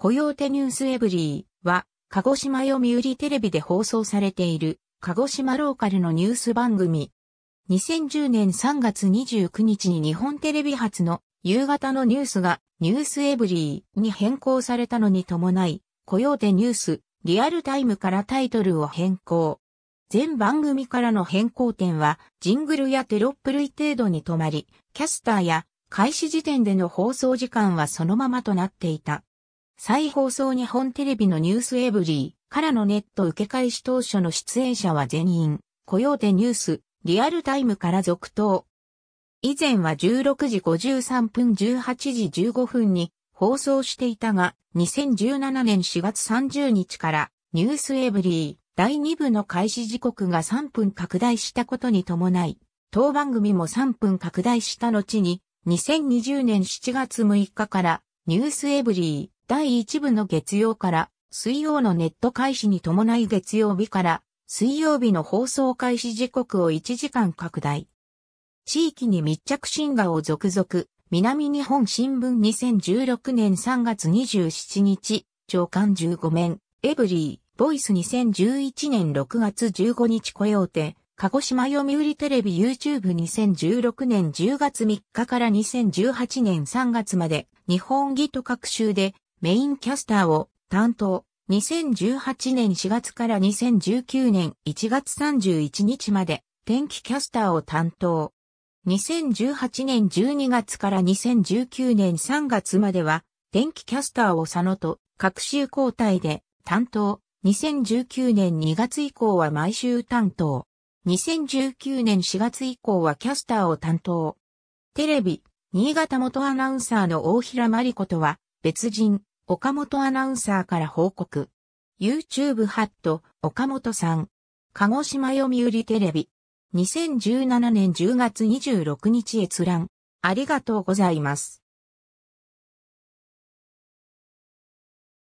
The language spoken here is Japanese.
コヨーテニュースエブリーは、鹿児島読売テレビで放送されている、鹿児島ローカルのニュース番組。2010年3月29日に日本テレビ初の夕方のニュースがニュースエブリーに変更されたのに伴い、コヨーテニュースリアルタイムからタイトルを変更。全番組からの変更点は、ジングルやテロップ類程度に止まり、キャスターや開始時点での放送時間はそのままとなっていた。再放送日本テレビのニュースエブリーからのネット受け返し当初の出演者は全員、雇用でニュース、リアルタイムから続投。以前は16時53分18時15分に放送していたが、2017年4月30日からニュースエブリー第2部の開始時刻が3分拡大したことに伴い、当番組も3分拡大した後に、2020年7月6日からニュースエブリー第1部の月曜から水曜のネット開始に伴い月曜日から水曜日の放送開始時刻を1時間拡大。地域に密着シンガーを続々、南日本新聞2016年3月27日、長官15面、エブリー、ボイス2011年6月15日雇用手、鹿児島読売テレビ YouTube2016 年10月3日から2018年3月まで、日本ギト各州でメインキャスターを担当。2018年4月から2019年1月31日まで天気キャスターを担当。2018年12月から2019年3月までは天気キャスターを佐野と各週交代で担当。2019年2月以降は毎週担当。2019年4月以降はキャスターを担当。テレビ、新潟元アナウンサーの大平真理子とは別人、岡本アナウンサーから報告。YouTube ハット、岡本さん。鹿児島読売テレビ。2017年10月26日閲覧。ありがとうございます。